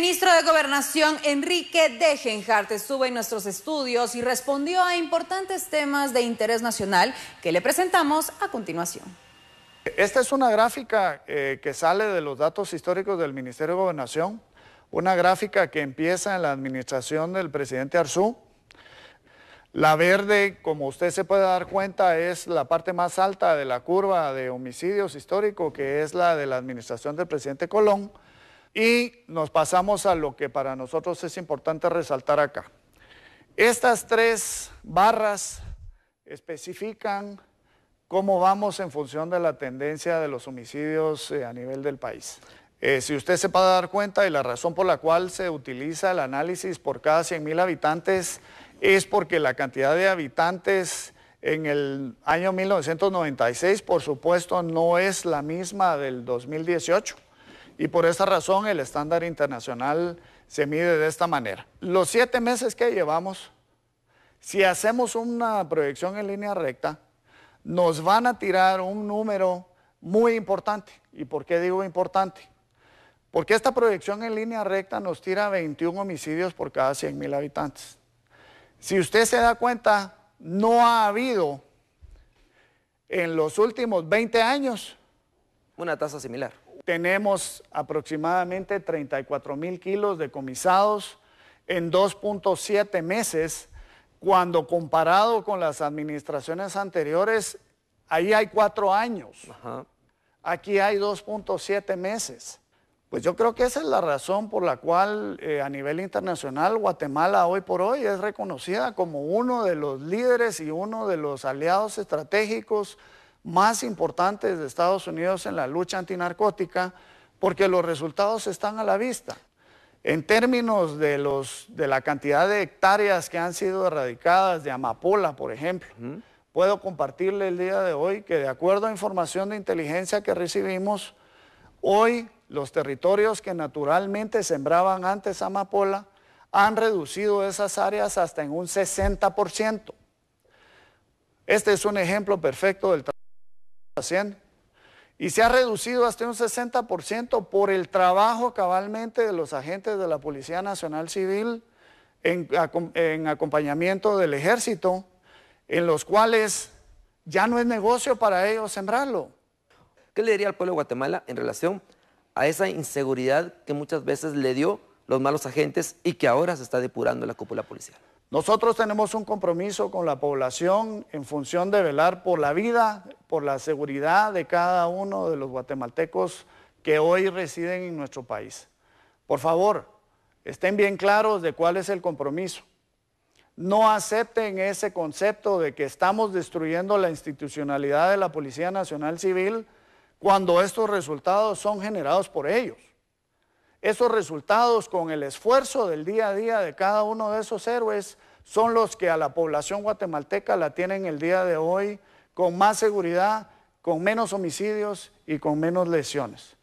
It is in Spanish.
ministro de Gobernación, Enrique Dejenhart sube en nuestros estudios y respondió a importantes temas de interés nacional que le presentamos a continuación. Esta es una gráfica eh, que sale de los datos históricos del Ministerio de Gobernación, una gráfica que empieza en la administración del presidente Arzú. La verde, como usted se puede dar cuenta, es la parte más alta de la curva de homicidios histórico, que es la de la administración del presidente Colón. Y nos pasamos a lo que para nosotros es importante resaltar acá. Estas tres barras especifican cómo vamos en función de la tendencia de los homicidios eh, a nivel del país. Eh, si usted se puede dar cuenta y la razón por la cual se utiliza el análisis por cada 100.000 habitantes es porque la cantidad de habitantes en el año 1996, por supuesto, no es la misma del 2018. Y por esa razón el estándar internacional se mide de esta manera. Los siete meses que llevamos, si hacemos una proyección en línea recta, nos van a tirar un número muy importante. ¿Y por qué digo importante? Porque esta proyección en línea recta nos tira 21 homicidios por cada 100 habitantes. Si usted se da cuenta, no ha habido en los últimos 20 años una tasa similar tenemos aproximadamente 34 mil kilos decomisados en 2.7 meses, cuando comparado con las administraciones anteriores, ahí hay cuatro años. Aquí hay 2.7 meses. Pues yo creo que esa es la razón por la cual eh, a nivel internacional Guatemala hoy por hoy es reconocida como uno de los líderes y uno de los aliados estratégicos más importantes de Estados Unidos en la lucha antinarcótica, porque los resultados están a la vista. En términos de, los, de la cantidad de hectáreas que han sido erradicadas de amapola, por ejemplo, puedo compartirle el día de hoy que de acuerdo a información de inteligencia que recibimos, hoy los territorios que naturalmente sembraban antes amapola han reducido esas áreas hasta en un 60%. Este es un ejemplo perfecto del trabajo y se ha reducido hasta un 60% por el trabajo cabalmente de los agentes de la Policía Nacional Civil en, acompañamiento del ejército, en los cuales ya no es negocio para ellos sembrarlo. ¿Qué le diría al pueblo de Guatemala en relación a esa inseguridad que muchas veces le dio los malos agentes y que ahora se está depurando la cúpula policial? Nosotros tenemos un compromiso con la población en función de velar por la vida, por la seguridad de cada uno de los guatemaltecos que hoy residen en nuestro país. Por favor, estén bien claros de cuál es el compromiso. No acepten ese concepto de que estamos destruyendo la institucionalidad de la Policía Nacional Civil cuando estos resultados son generados por ellos. Esos resultados con el esfuerzo del día a día de cada uno de esos héroes son los que a la población guatemalteca la tienen el día de hoy con más seguridad, con menos homicidios y con menos lesiones.